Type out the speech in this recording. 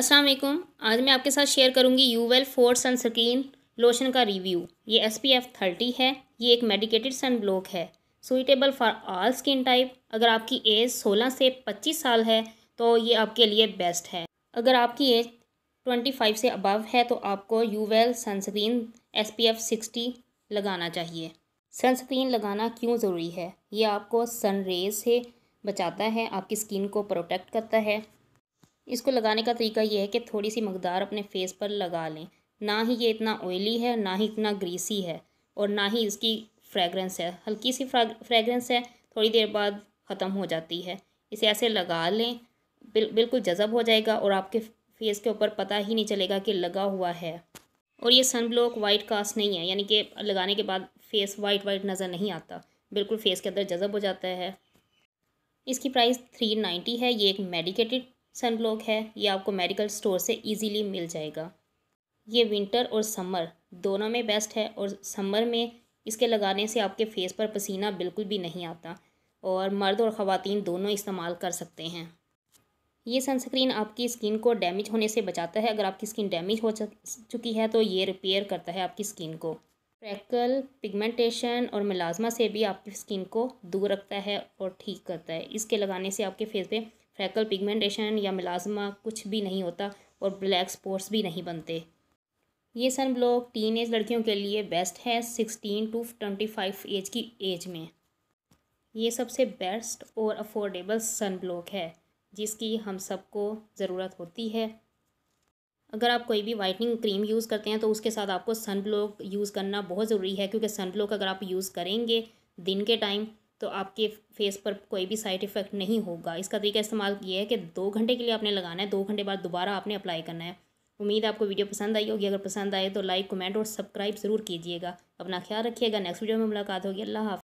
असलम आज मैं आपके साथ शेयर करूंगी यूवेल फोर सनस्क्रीन लोशन का रिव्यू ये एस पी एफ थर्टी है ये एक मेडिकेटेड सन ब्लॉक है suitable for all skin type अगर आपकी एज सोलह से पच्चीस साल है तो ये आपके लिए बेस्ट है अगर आपकी एज ट्वेंटी फाइव से अबव है तो आपको यूवेल sunscreen S P F sixty लगाना चाहिए सनस्क्रीन लगाना क्यों ज़रूरी है ये आपको सन रेज से बचाता है आपकी स्किन को प्रोटेक्ट करता है इसको लगाने का तरीका ये है कि थोड़ी सी मकदार अपने फेस पर लगा लें ना ही ये इतना ऑयली है ना ही इतना ग्रीसी है और ना ही इसकी फ्रेगरेंस है हल्की सी फ्रेगरेंस है थोड़ी देर बाद ख़त्म हो जाती है इसे ऐसे लगा लें बिल, बिल्कुल जज़ब हो जाएगा और आपके फेस के ऊपर पता ही नहीं चलेगा कि लगा हुआ है और ये सन ब्लॉक वाइट कास्ट नहीं है यानी कि लगाने के बाद फेस वाइट वाइट नज़र नहीं आता बिल्कुल फेस के अंदर जज़ब हो जाता है इसकी प्राइस थ्री नाइन्टी है ये एक मेडिकेटेड सनब्लॉक है ये आपको मेडिकल स्टोर से इजीली मिल जाएगा ये विंटर और समर दोनों में बेस्ट है और समर में इसके लगाने से आपके फेस पर पसीना बिल्कुल भी नहीं आता और मर्द और ख़वातीन दोनों इस्तेमाल कर सकते हैं ये सनस्क्रीन आपकी स्किन को डैमेज होने से बचाता है अगर आपकी स्किन डैमेज हो चुकी है तो ये रिपेयर करता है आपकी स्किन को क्रैकल पिगमेंटेशन और मिलाजमा से भी आपकी स्किन को दूर रखता है और ठीक करता है इसके लगाने से आपके फेस पे फ्रैकल पिगमेंटेशन या मिलाजमा कुछ भी नहीं होता और ब्लैक स्पॉट्स भी नहीं बनते ये सन ब्लॉक टीन एज लड़कियों के लिए बेस्ट है sixteen to twenty five age की एज में ये सबसे बेस्ट और अफोर्डेबल सन ब्लॉक है जिसकी हम सबको ज़रूरत होती है अगर आप कोई भी वाइटनिंग क्रीम यूज़ करते हैं तो उसके साथ आपको सन ब्लॉक यूज़ करना बहुत ज़रूरी है क्योंकि सन ब्लॉक अगर आप यूज़ करेंगे दिन के टाइम तो आपके फेस पर कोई भी साइड इफ़ेक्ट नहीं होगा इसका तरीका इस्तेमाल ये है कि दो घंटे के लिए आपने लगाना है दो घंटे बाद दोबारा आपने अप्लाई करना है उम्मीद आपको वीडियो पसंद आई होगी अगर पसंद आए तो लाइक कमेंट और सब्सक्राइब ज़रूर कीजिएगा अपना ख्याल रखिएगा नेक्स्ट वीडियो में मुलाकात होगी अल्लाह हाफ